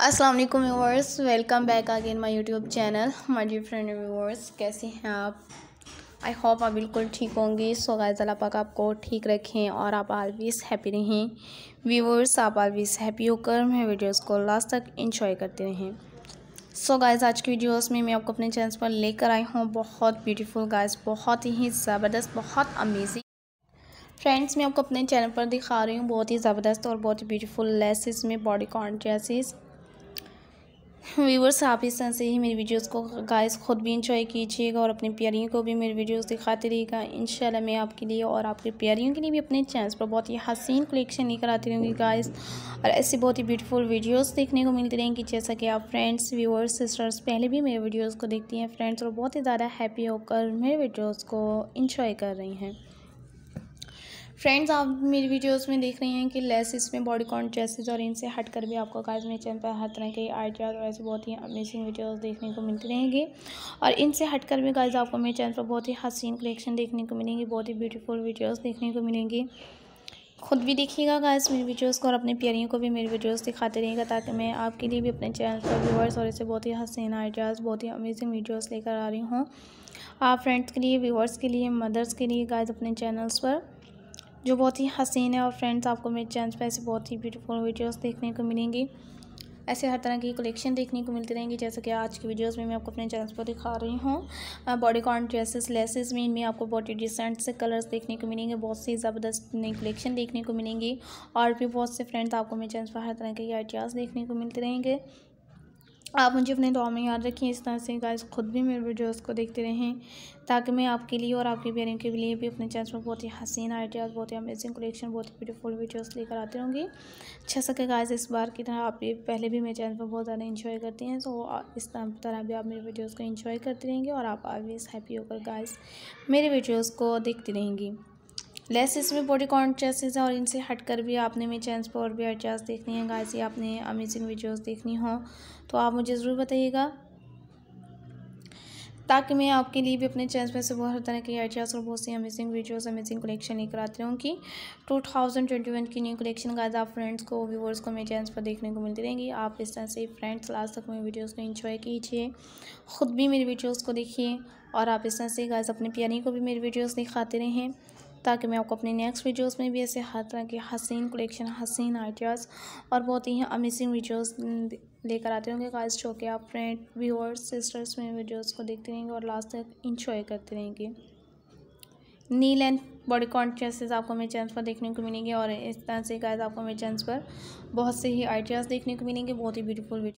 अस्सलाम वालेकुम viewers welcome back again my YouTube channel my dear friend viewers कैसे हैं आप आई होप आप बिल्कुल ठीक होंगे सो गाइस अल्लाह पाक आपको ठीक रखें और आप ऑलवेज हैप्पी रहें व्यूवर्स आप ऑलवेज हैप्पी होकर मेरे वीडियोस को लास्ट तक इंजॉय करते रहें सो so आज की वीडियोस में मैं आपको अपने चैनल पर लेकर आई हूँ बहुत ब्यूटीफुल गाइज बहुत ही ज़बरदस्त बहुत अमेजिंग फ्रेंड्स मैं आपको अपने चैनल पर दिखा रही हूँ बहुत ही ज़बरदस्त और बहुत ही ब्यूटीफुल लेसेस में बॉडी कॉन्ट्रेसेस व्यूवर्स आप इस तरह से ही मेरी वीडियोस को गाइस ख़ुद भी इंजॉय कीजिएगा और अपनी प्यारियों को भी मेरी वीडियोस दिखाते रहिएगा इन मैं आपके लिए और आपके प्यारियों के लिए भी अपने चैनल पर बहुत ही हसीन कलेक्शन लेकर आती रहूँगी गाइस और ऐसी बहुत ही ब्यूटीफुल वीडियोस देखने को मिलती रहेंगी जैसा कि आप फ्रेंड्स व्यूअर्स सिस्टर्स पहले भी मेरे वीडियोज़ को देखती हैं फ्रेंड्स और बहुत ही ज़्यादा हैप्पी होकर मेरे वीडियोज़ को इंजॉय कर रही हैं फ्रेंड्स आप मेरी वीडियोस में देख रहे हैं कि लेस इसमें बॉडी कॉन ड्रेसेज और इनसे हट कर भी आपको काज मेरे चैनल पर हर तरह के आइडियाज़ और ऐसे बहुत ही अमेजिंग वीडियोस देखने को मिलते रहेंगे और इनसे हट कर भी काज आपको मेरे चैनल पर बहुत ही हसीन कलेक्शन देखने को मिलेंगी बहुत ही ब्यूटीफुल वीडियोज़ देखने को मिलेंगी खुद भी देखिएगा गाइस मेरी वीडियोस को और अपने प्यारियों को भी मेरी वीडियोस दिखाते रहेगा ताकि मैं आपके लिए भी अपने चैनल पर व्यूवर्स और ऐसे बहुत ही हसीन आइडियाज़ बहुत ही अमेजिंग वीडियोस लेकर आ रही हूँ आप फ्रेंड्स के लिए व्यूवर्स के लिए मदर्स के लिए गाइस अपने चैनल्स पर जो बहुत ही हसीन है और फ्रेंड्स आपको मेरे चैनल पर ऐसे बहुत ही ब्यूटीफुल वीडियोस देखने को मिलेंगी ऐसे हर तरह की कलेक्शन देखने को मिलती रहेंगी जैसे कि आज की वीडियोस में मैं आपको अपने चैनल पर दिखा रही हूँ बॉडी कॉन ड्रेसेस लेसेस में इनमें आपको बहुत ही डिसेंट से कलर्स देखने को मिलेंगे बहुत सी ज़बरदस्त नई कलेक्शन देखने को मिलेंगी और भी बहुत से फ्रेंड्स आपको मेरे चैनल पर हर तरह के आइडियाज़ देखने को मिलते रहेंगे आप मुझे अपने दुआ में याद रखें इस तरह से गाइस खुद भी मेरे वीडियोस को देखते रहें ताकि मैं आपके लिए और आपके प्यारों के लिए भी अपने चैनल पर बहुत ही हसीन आइडियाज़ बहुत ही अमेजिंग कलेक्शन बहुत ही ब्यूटीफुल वीडियोस लेकर आती रहूँगी अच्छा सके गाइस इस बार की तरह आप पहले भी मेरे चैनल पर बहुत ज़्यादा इंजॉय करती हैं तो इस तरह भी आप मेरे वीडियोज़ को इंजॉय करती रहेंगी और आप ऑलवेज़ हैप्पी होकर गाइज़ मेरे वीडियोज़ को देखती रहेंगी लेस इसमें बॉडी काउंट है हैं और इनसे हटकर भी आपने मेरे चैनल पर और भी हर देखनी है गाइस ये आपने अमेजिंग वीडियोस देखनी हो तो आप मुझे ज़रूर बताइएगा ताकि मैं आपके लिए भी अपने चैनल में से बहुत तरह के आइडियाज़ और बहुत सी अमेजिंग वीडियोस अमेजिंग कलेक्शन लेकर आती रहूँगी टू थाउजेंड ट्वेंटी वन की न्यू कलेक्शन गाइज आप फ्रेंड्स को व्यूवर्स को मेरे चैनल पर देखने को मिलती रहेंगी आप इस तरह से फ्रेंड्स लास्ट तक मेरी वीडियोज़ को इन्जॉय कीजिए ख़ुद भी मेरी वीडियोज़ को देखिए और आप इस तरह से गाइज अपने प्यारी को भी मेरी वीडियोज़ दिखाते रहें ताकि मैं आपको अपनी नेक्स्ट वीडियोस में भी ऐसे हर तरह के हसीन कलेक्शन हसीन आइडियाज़ और बहुत ही अमेजिंग वीडियोस लेकर आते होंगे काज जो कि आप फ्रेंड व्यूअर्स सिस्टर्स में वीडियोस को देखते रहेंगे और लास्ट तक इंजॉय करते रहेंगे नील एंड बॉडी कॉन्शियसेस आपको मेरे चैनल पर देखने को मिलेंगे और इस तरह से गाइस आपको मेरे चैनल पर बहुत से ही आइडियाज़ देखने को मिलेंगे बहुत ही ब्यूटीफुल